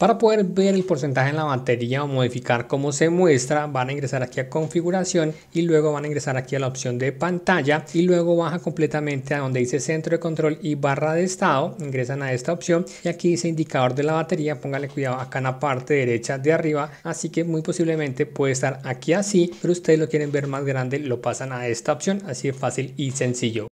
Para poder ver el porcentaje en la batería o modificar cómo se muestra, van a ingresar aquí a configuración y luego van a ingresar aquí a la opción de pantalla y luego baja completamente a donde dice centro de control y barra de estado, ingresan a esta opción y aquí dice indicador de la batería, póngale cuidado acá en la parte derecha de arriba, así que muy posiblemente puede estar aquí así, pero ustedes lo quieren ver más grande, lo pasan a esta opción, así de fácil y sencillo.